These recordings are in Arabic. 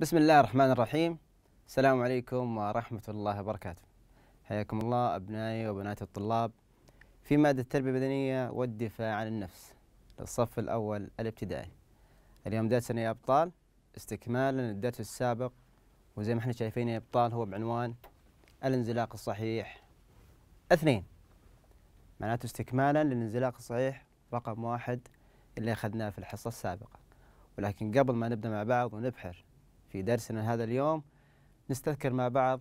بسم الله الرحمن الرحيم السلام عليكم ورحمة الله وبركاته حياكم الله أبنائي وبناتي الطلاب في مادة التربية البدنية والدفاع عن النفس للصف الأول الابتدائي اليوم درسنا يا أبطال استكمالا للدرس السابق وزي ما احنا شايفين يا أبطال هو بعنوان الانزلاق الصحيح اثنين معناته استكمالا للانزلاق الصحيح رقم واحد اللي أخذناه في الحصة السابقة ولكن قبل ما نبدأ مع بعض ونبحر في درسنا هذا اليوم نستذكر مع بعض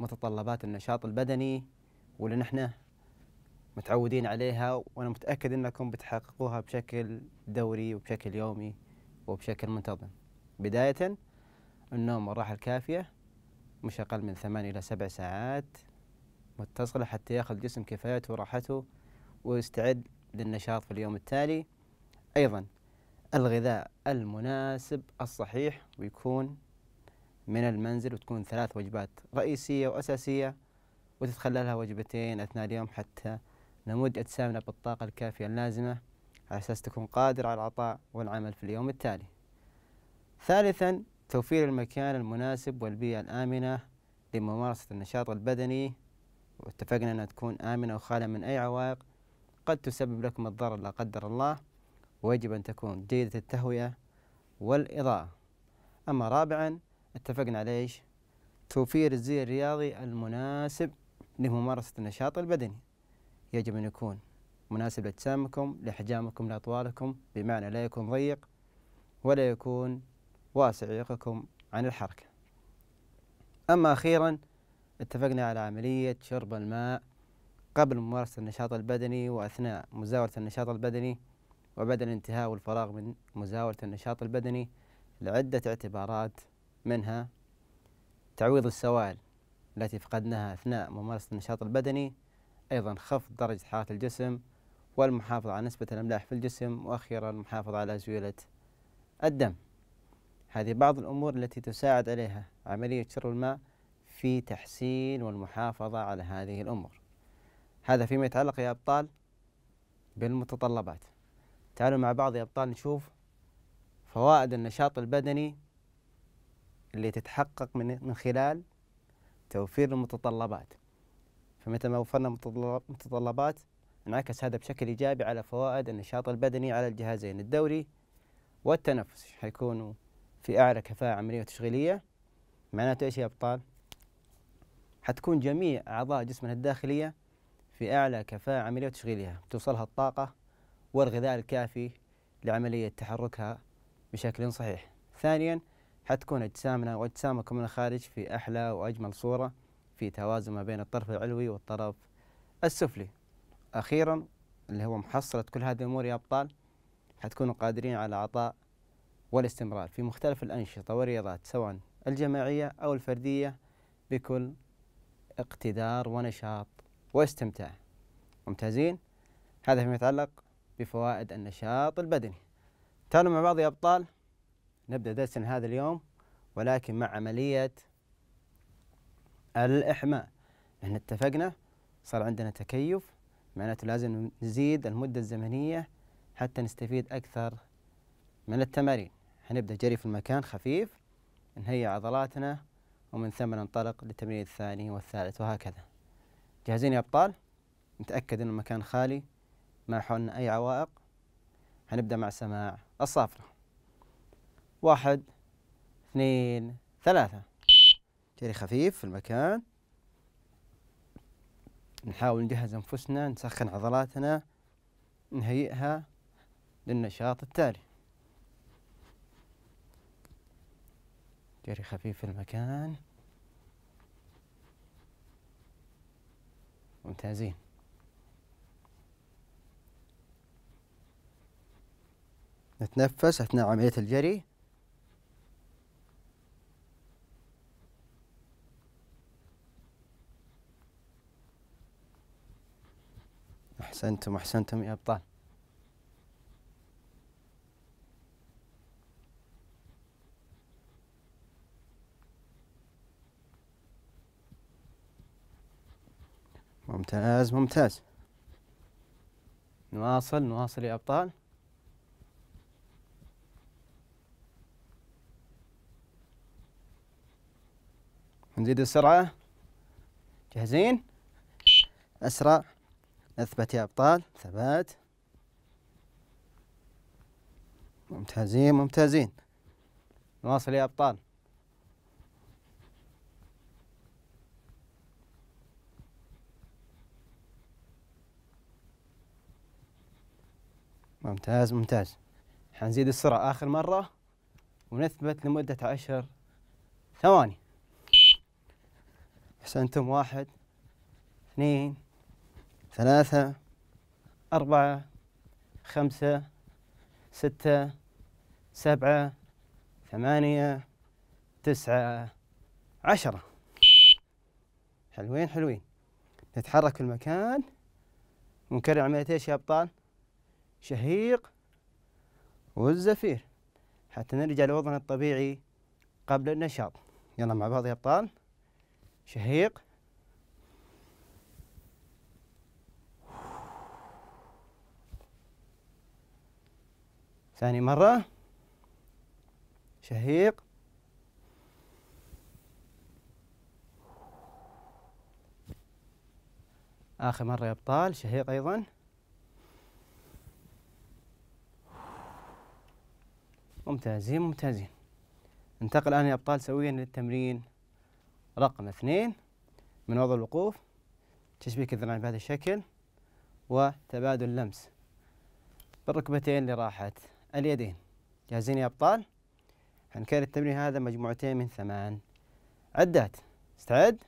متطلبات النشاط البدني واللي نحن متعودين عليها وأنا متأكد أنكم بتحققوها بشكل دوري وبشكل يومي وبشكل منتظم بداية النوم والراحة الكافية مش أقل من ثمان إلى سبع ساعات متصلة حتى ياخذ الجسم كفايته وراحته ويستعد للنشاط في اليوم التالي أيضا الغذاء المناسب الصحيح ويكون من المنزل وتكون ثلاث وجبات رئيسية وأساسية وتتخللها وجبتين أثناء اليوم حتى نمد أجسامنا بالطاقة الكافية اللازمة على أساس تكون قادر على العطاء والعمل في اليوم التالي ثالثا توفير المكان المناسب والبيئة الآمنة لممارسة النشاط البدني واتفقنا أنها تكون آمنة وخالية من أي عوائق قد تسبب لكم الضرر لا قدر الله ويجب أن تكون جيدة التهوية والإضاءة أما رابعا اتفقنا على إيش توفير الزي الرياضي المناسب لممارسة النشاط البدني يجب أن يكون مناسب لأجسامكم لأحجامكم لأطوالكم بمعنى لا يكون ضيق ولا يكون واسع يقكم عن الحركة أما أخيرا اتفقنا على عملية شرب الماء قبل ممارسة النشاط البدني وأثناء مزاولة النشاط البدني وبعد الانتهاء والفراغ من مزاولة النشاط البدني لعدة اعتبارات منها تعويض السوائل التي فقدناها أثناء ممارسة النشاط البدني أيضا خفض درجة حرارة الجسم والمحافظة على نسبة الأملاح في الجسم وأخيرا المحافظة على زيولة الدم هذه بعض الأمور التي تساعد عليها عملية شرب الماء في تحسين والمحافظة على هذه الأمور هذا فيما يتعلق يا أبطال بالمتطلبات تعالوا مع بعض يا أبطال نشوف فوائد النشاط البدني اللي تتحقق من من خلال توفير المتطلبات فمتى ما وفرنا متطلبات انعكس هذا بشكل إيجابي على فوائد النشاط البدني على الجهازين الدوري والتنفس حيكونوا في أعلى كفاءة عملية وتشغيلية معناته إيش يا أبطال؟ حتكون جميع أعضاء جسمنا الداخلية في أعلى كفاءة عملية وتشغيلية توصلها الطاقة والغذاء الكافي لعملية تحركها بشكل صحيح ثانيا حتكون أجسامنا وأجسامكم من الخارج في أحلى وأجمل صورة في توازن ما بين الطرف العلوي والطرف السفلي أخيرا اللي هو محصلة كل هذه الأمور يا أبطال حتكونوا قادرين على عطاء والاستمرار في مختلف الأنشطة والرياضات سواء الجماعية أو الفردية بكل اقتدار ونشاط واستمتاع ممتازين هذا فيما يتعلق بفوائد النشاط البدني تعالوا مع بعض يا أبطال نبدأ درسنا هذا اليوم ولكن مع عملية الإحماء نحن اتفقنا صار عندنا تكيف معناته لازم نزيد المدة الزمنية حتى نستفيد أكثر من التمارين حنبدأ جري في المكان خفيف نهيئ عضلاتنا ومن ثم ننطلق للتمرين الثاني والثالث وهكذا جاهزين يا أبطال؟ نتأكد أن المكان خالي ما حولنا أي عوائق هنبدأ مع سماع الصافرة واحد اثنين ثلاثة جري خفيف في المكان نحاول نجهز أنفسنا نسخن عضلاتنا نهيئها للنشاط التالي جري خفيف في المكان ممتازين نتنفس أثناء عملية الجري أحسنتم أحسنتم يا أبطال ممتاز ممتاز نواصل نواصل يا أبطال نزيد السرعة جاهزين أسرع أثبت يا أبطال ثبات ممتازين ممتازين نواصل يا أبطال ممتاز ممتاز حنزيد السرعة آخر مرة ونثبت لمدة عشر ثواني أحسنتم واحد اثنين ثلاثة أربعة خمسة ستة سبعة ثمانية تسعة عشرة حلوين حلوين نتحرك في المكان ونكرر عملية ايش يا أبطال؟ شهيق والزفير حتى نرجع لوضعنا الطبيعي قبل النشاط يلا مع بعض يا أبطال شهيق ثاني مرة شهيق آخر مرة يا أبطال شهيق أيضا ممتازين ممتازين ننتقل الآن يا أبطال سويا للتمرين رقم اثنين من وضع الوقوف تشبيك الذراعين بهذا الشكل وتبادل لمس بالركبتين لراحة اليدين جاهزين يا أبطال؟ هنكرر التمرين هذا مجموعتين من ثمان عدات استعد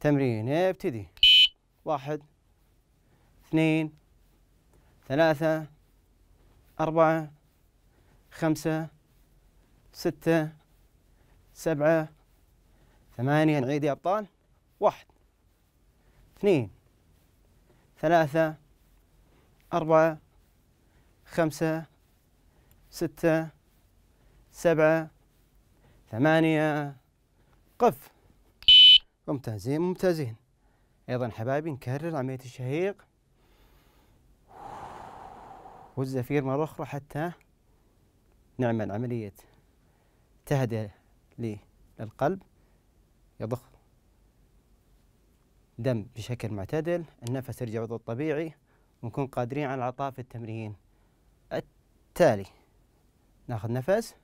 تمرين ابتدي واحد اثنين ثلاثة أربعة خمسة ستة سبعة ثمانية نعيد يا أبطال واحد اثنين ثلاثة أربعة خمسة ستة سبعة ثمانية قف ممتازين ممتازين أيضا حبايبي نكرر عملية الشهيق والزفير مرة أخرى حتى نعمل عملية تهدئة للقلب يضخ دم بشكل معتدل النفس يرجع وضعه الطبيعي ونكون قادرين على العطاء في التمرين التالي ناخذ نفس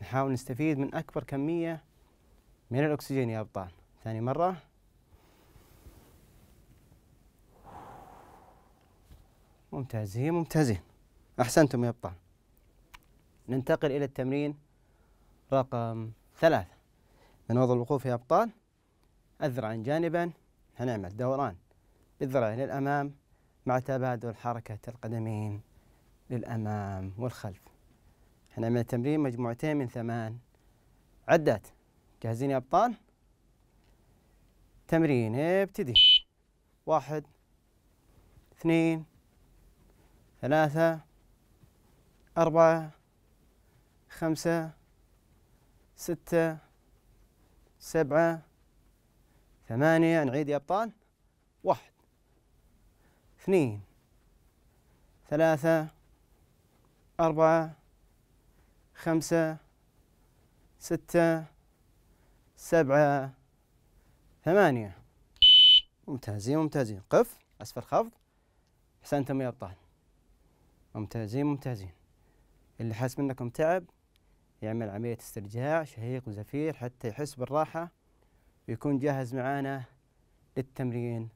نحاول نستفيد من أكبر كمية من الأكسجين يا أبطال ثاني مرة ممتازين ممتازين أحسنتم يا أبطال ننتقل إلى التمرين رقم ثلاثة من وضع الوقوف يا أبطال الذراع جانبا هنعمل دوران بالذراعين للأمام مع تبادل حركة القدمين للأمام والخلف هنعمل تمرين مجموعتين من ثمان عدات جاهزين يا أبطال تمرين ابتدي واحد اثنين ثلاثة أربعة خمسة ستة سبعة ثمانية نعيد يا أبطال واحد اثنين ثلاثة أربعة خمسة ستة سبعة ثمانية ممتازين ممتازين قف أسفل خفض أحسنتم يا أبطال ممتازين ممتازين اللي حاس منكم تعب يعمل عملية استرجاع شهيق وزفير حتى يحس بالراحة ويكون جاهز معانا للتمرين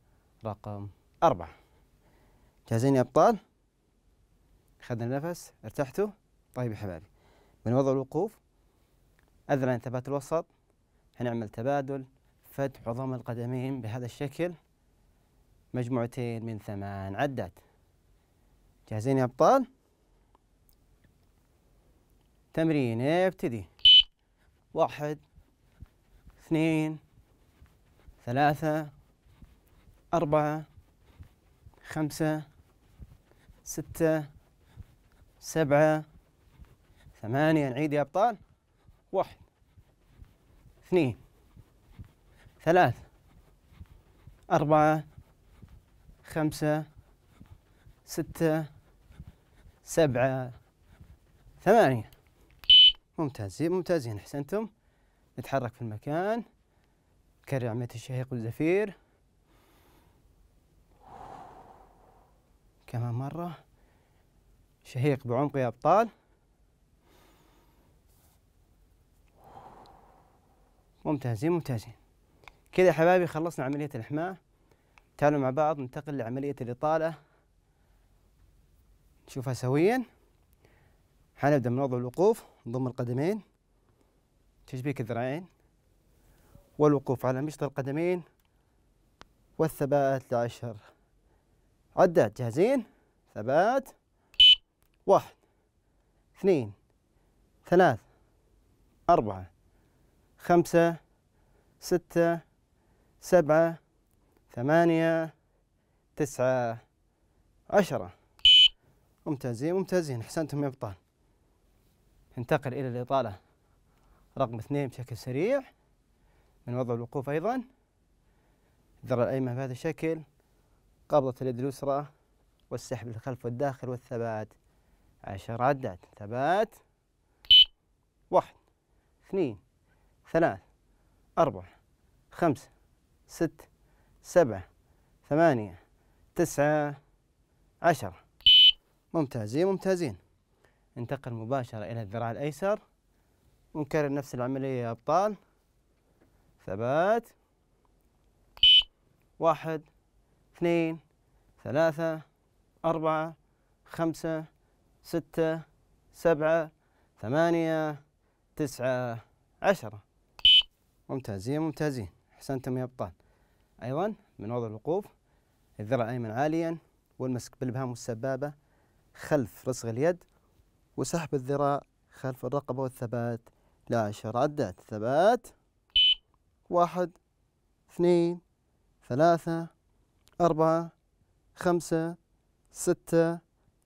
رقم أربعة جاهزين يا أبطال؟ أخذنا نفس ارتحتوا؟ طيب يا حبايبي من وضع الوقوف أذرع ثبات الوسط هنعمل تبادل فتح عظام القدمين بهذا الشكل مجموعتين من ثمان عدات جاهزين يا أبطال؟ تمرين ابتدي واحد اثنين ثلاثة أربعة خمسة ستة سبعة ثمانية نعيد يا أبطال واحد اثنين ثلاثة أربعة خمسة ستة سبعة ثمانية ممتازين ممتازين أحسنتم نتحرك في المكان نكرر عملية الشهيق والزفير كمان مرة شهيق بعمق يا أبطال ممتازين ممتازين كذا يا حبايبي خلصنا عملية الإحماء تعالوا مع بعض ننتقل لعملية الإطالة نشوفها سوياً حنبدأ من وضع الوقوف نضم القدمين تشبيك الذراعين والوقوف على مشط القدمين والثبات لعشر عدات جاهزين ثبات واحد اثنين ثلاث أربعة خمسة ستة سبعة ثمانية تسعة عشرة ممتازين ممتازين أحسنتم يا أبطال ننتقل إلى الإطالة رقم اثنين بشكل سريع من وضع الوقوف أيضا الذرة الأيمن بهذا الشكل قبضة اليد اليسرى والسحب للخلف والداخل والثبات عشر عدات ثبات واحد اثنين ثلاث أربع خمسة ست سبعة ثمانية تسعة عشرة ممتازين ممتازين ننتقل مباشرة إلى الذراع الأيسر ونكرر نفس العملية يا أبطال ثبات واحد اثنين ثلاثة أربعة خمسة ستة سبعة ثمانية تسعة عشرة ممتازين ممتازين أحسنتم يا أبطال أيضا من وضع الوقوف الذراع الأيمن عاليا والمسك بالإبهام والسبابة خلف رسغ اليد وسحب الذراع خلف الرقبة والثبات لعشر عدات ثبات واحد اثنين ثلاثة أربعة خمسة ستة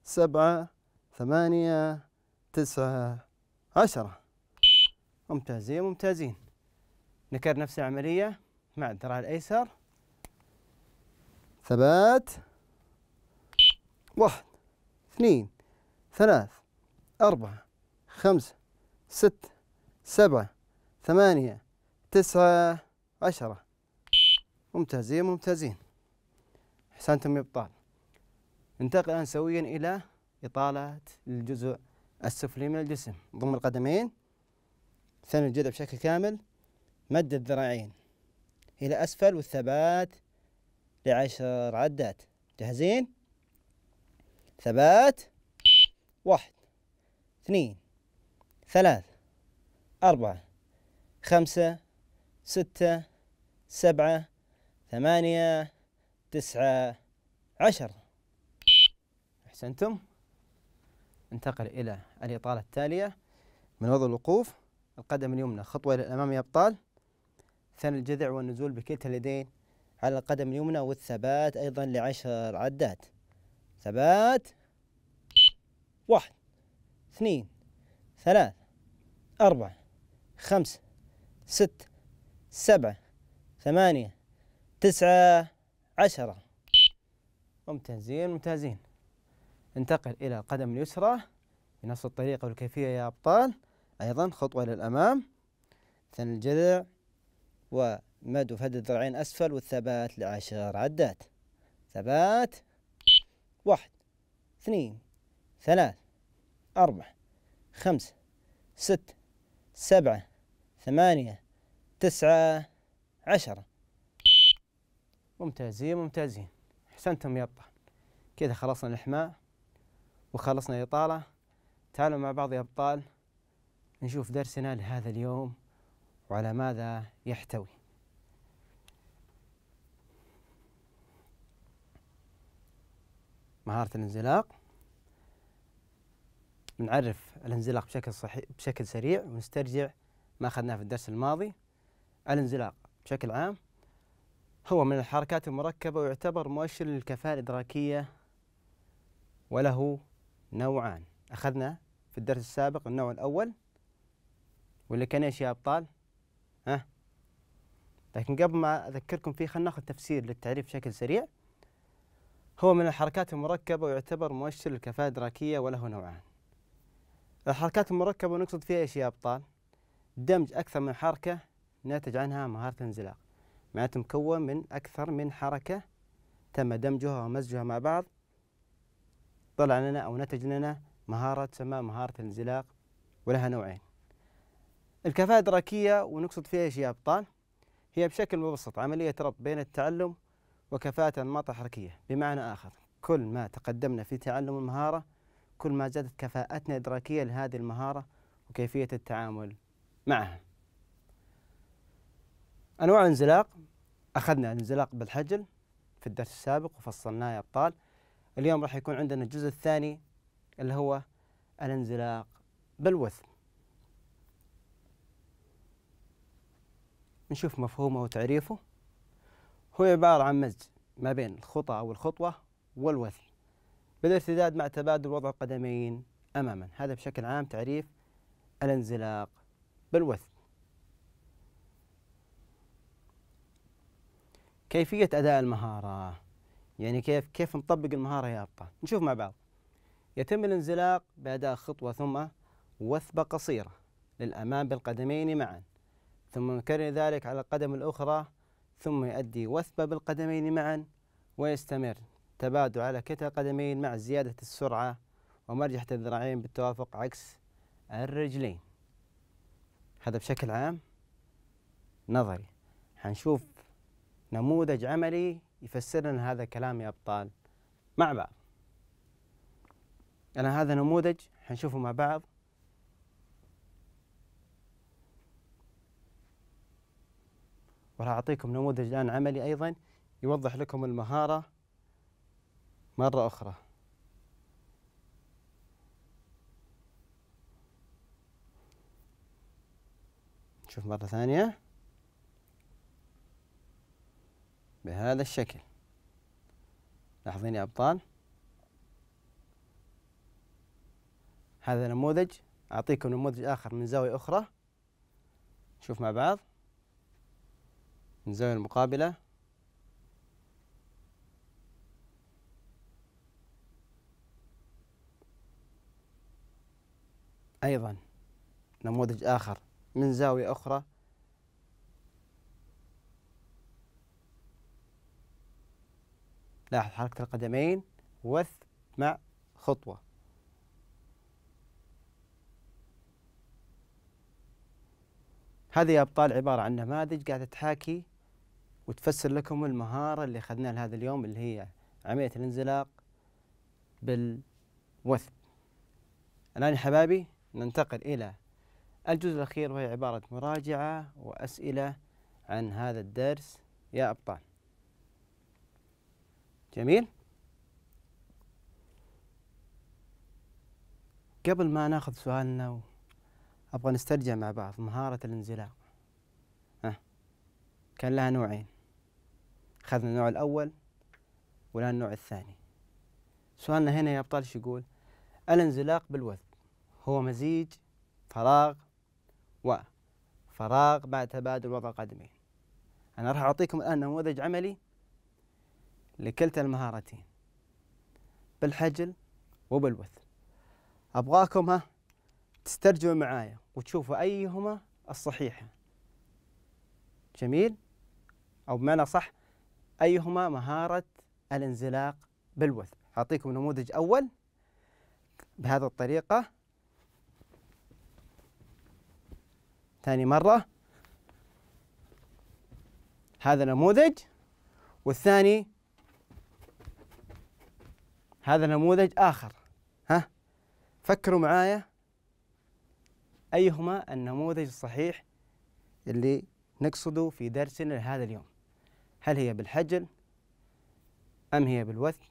سبعة ثمانية تسعة عشرة ممتازين ممتازين نكر نفس العملية مع الذراع الأيسر ثبات واحد اثنين ثلاث أربعة خمسة ستة سبعة ثمانية تسعة عشرة ممتازين ممتازين أحسنتم يا أبطال ننتقل الآن سويا إلى إطالة الجزء السفلي من الجسم ضم القدمين ثني الجذع بشكل كامل مد الذراعين إلى أسفل والثبات لعشر عدات جاهزين ثبات واحد اثنين ثلاث أربعة خمسة ستة سبعة ثمانية تسعة عشر أحسنتم انتقل إلى الإطالة التالية من وضع الوقوف القدم اليمنى خطوة إلى الأمام يا أبطال ثاني الجذع والنزول بكلتا اليدين على القدم اليمنى والثبات أيضا لعشر عدات ثبات واحد اثنين ثلاث أربعة خمسة ستة سبعة ثمانية تسعة عشرة ممتازين ممتازين انتقل إلى القدم اليسرى بنفس الطريقة والكيفية يا أبطال أيضا خطوة للأمام ثني الجذع ومد وفد الذراعين أسفل والثبات لعشر عدات ثبات واحد اثنين ثلاث أربعة خمسة ستة سبعة ثمانية تسعة عشرة ممتازين ممتازين أحسنتم يا أبطال كذا خلصنا الإحماء وخلصنا الإطالة تعالوا مع بعض يا أبطال نشوف درسنا لهذا اليوم وعلى ماذا يحتوي مهارة الانزلاق بنعرف الانزلاق بشكل صحيح بشكل سريع ونسترجع ما اخذناه في الدرس الماضي الانزلاق بشكل عام هو من الحركات المركبة ويعتبر مؤشر للكفاءة الإدراكية وله نوعان أخذنا في الدرس السابق النوع الأول واللي كان إيش يا أبطال؟ ها؟ لكن قبل ما أذكركم فيه خلينا ناخذ تفسير للتعريف بشكل سريع هو من الحركات المركبة ويعتبر مؤشر للكفاءة الإدراكية وله نوعان الحركات المركبة نقصد فيها إيش يا أبطال؟ دمج أكثر من حركة ناتج عنها مهارة الانزلاق معناته مكون من أكثر من حركة تم دمجها ومزجها مع بعض طلع لنا أو نتج لنا مهارة تسمى مهارة الانزلاق ولها نوعين الكفاءة الإدراكية ونقصد فيها إيش يا أبطال؟ هي بشكل مبسط عملية ربط بين التعلم وكفاءة أنماط الحركية بمعنى آخر كل ما تقدمنا في تعلم المهارة كل ما زادت كفاءتنا إدراكية لهذه المهارة وكيفية التعامل معها أنواع الانزلاق أخذنا الانزلاق بالحجل في الدرس السابق وفصلناه يا أبطال اليوم راح يكون عندنا الجزء الثاني اللي هو الانزلاق بالوثن نشوف مفهومه وتعريفه هو عبارة عن مزج ما بين الخطى أو الخطوة والوثن بالارتداد مع تبادل وضع القدمين أماما هذا بشكل عام تعريف الانزلاق بالوثب كيفية أداء المهارة يعني كيف كيف نطبق المهارة يا أبطال نشوف مع بعض يتم الانزلاق بأداء خطوة ثم وثبة قصيرة للأمام بالقدمين معا ثم نكرر ذلك على القدم الأخرى ثم يؤدي وثبة بالقدمين معا ويستمر التبادل على كتا القدمين مع زيادة السرعة ومرجحة الذراعين بالتوافق عكس الرجلين هذا بشكل عام نظري حنشوف نموذج عملي يفسر لنا هذا الكلام يا أبطال مع بعض أنا هذا نموذج حنشوفه مع بعض وراح أعطيكم نموذج الآن عملي أيضا يوضح لكم المهارة مرة أخرى نشوف مرة ثانية بهذا الشكل لاحظين يا أبطال هذا نموذج أعطيكم نموذج آخر من زاوية أخرى نشوف مع بعض من الزاوية المقابلة أيضا نموذج آخر من زاوية أخرى لاحظ حركة القدمين وث مع خطوة هذه يا أبطال عبارة عن نماذج قاعدة تحاكي وتفسر لكم المهارة اللي أخذناها لهذا اليوم اللي هي عملية الانزلاق بالوثب الآن يا حبايبي ننتقل إلى الجزء الأخير وهي عبارة مراجعة وأسئلة عن هذا الدرس يا أبطال جميل قبل ما ناخذ سؤالنا أبغى نسترجع مع بعض مهارة الانزلاق أه. كان لها نوعين أخذنا النوع الأول ولا النوع الثاني سؤالنا هنا يا أبطال شو يقول الانزلاق بالوثب هو مزيج فراغ وفراغ مع تبادل وضع القدمين أنا راح أعطيكم الآن نموذج عملي لكلتا المهارتين بالحجل وبالوث أبغاكم ها تسترجعوا معايا وتشوفوا أيهما الصحيحة جميل أو بمعنى صح أيهما مهارة الانزلاق بالوث أعطيكم نموذج أول بهذه الطريقة ثاني مرة هذا نموذج والثاني هذا نموذج آخر ها فكروا معايا أيهما النموذج الصحيح اللي نقصده في درسنا لهذا اليوم هل هي بالحجل أم هي بالوثن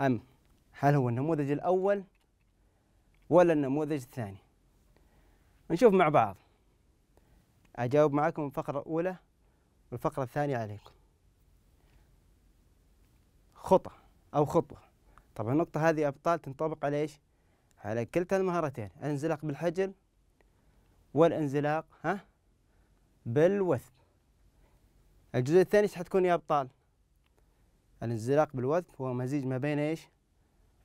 أم هل هو النموذج الأول ولا النموذج الثاني نشوف مع بعض أجاوب معكم الفقرة الأولى والفقرة الثانية عليكم خطة أو خطوة طبعا النقطة هذه أبطال تنطبق على إيش على كلتا المهارتين الانزلاق بالحجر والانزلاق ها بالوثب الجزء الثاني ايش حتكون يا أبطال الانزلاق بالوثب هو مزيج ما بين ايش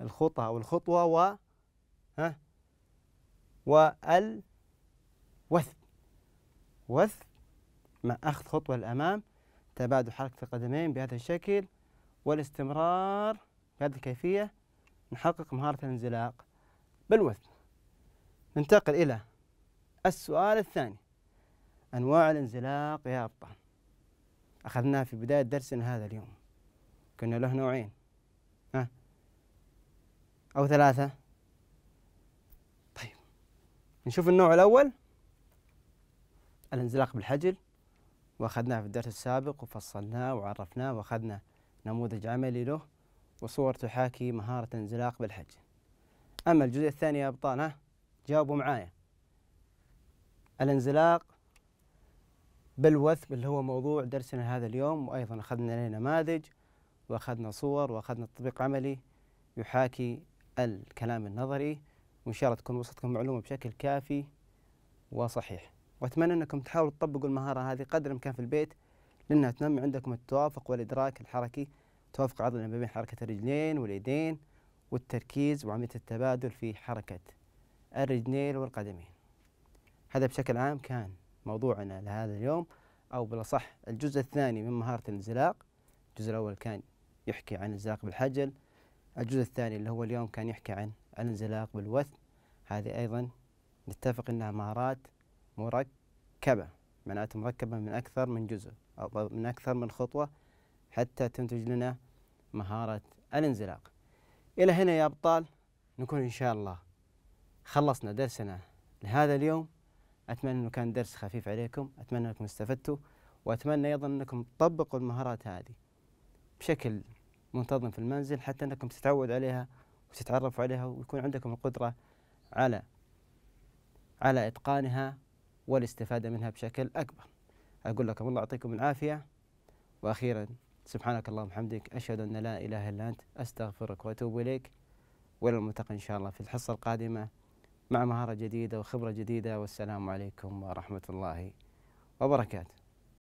الخطى أو الخطوة و ها والوثب وث مع أخذ خطوة للأمام تبادل حركة القدمين بهذا الشكل والاستمرار بهذه الكيفية نحقق مهارة الانزلاق بالوث ننتقل إلى السؤال الثاني أنواع الانزلاق يا أبطال أخذناها في بداية درسنا هذا اليوم كنا له نوعين ها أو ثلاثة طيب نشوف النوع الأول الانزلاق بالحجل واخذناه في الدرس السابق وفصلناه وعرفناه واخذنا نموذج عملي له وصور تحاكي مهارة الانزلاق بالحجل أما الجزء الثاني يا أبطال نعم، جاوبوا معايا الانزلاق بالوثب اللي هو موضوع درسنا هذا اليوم وأيضا أخذنا له نماذج وأخذنا صور وأخذنا تطبيق عملي يحاكي الكلام النظري وإن شاء الله تكون وصلتكم معلومة بشكل كافي وصحيح وأتمنى أنكم تحاولوا تطبقوا المهارة هذه قدر الإمكان في البيت لأنها تنمي عندكم التوافق والإدراك الحركي توافق عضلي ما بين حركة الرجلين واليدين والتركيز وعملية التبادل في حركة الرجلين والقدمين هذا بشكل عام كان موضوعنا لهذا اليوم أو بالأصح الجزء الثاني من مهارة الانزلاق الجزء الأول كان يحكي عن الانزلاق بالحجل الجزء الثاني اللي هو اليوم كان يحكي عن الانزلاق بالوثن هذه أيضا نتفق أنها مهارات مركبة معناته مركبة من أكثر من جزء أو من أكثر من خطوة حتى تنتج لنا مهارة الانزلاق إلى هنا يا أبطال نكون إن شاء الله خلصنا درسنا لهذا اليوم أتمنى أنه كان درس خفيف عليكم أتمنى أنكم استفدتوا وأتمنى أيضا أنكم تطبقوا المهارات هذه بشكل منتظم في المنزل حتى أنكم تتعودوا عليها وتتعرفوا عليها ويكون عندكم القدرة على على إتقانها والاستفادة منها بشكل أكبر أقول لكم الله يعطيكم العافية وأخيرا سبحانك اللهم وبحمدك أشهد أن لا إله إلا أنت أستغفرك وأتوب إليك وإلى الملتقى إن شاء الله في الحصة القادمة مع مهارة جديدة وخبرة جديدة والسلام عليكم ورحمة الله وبركاته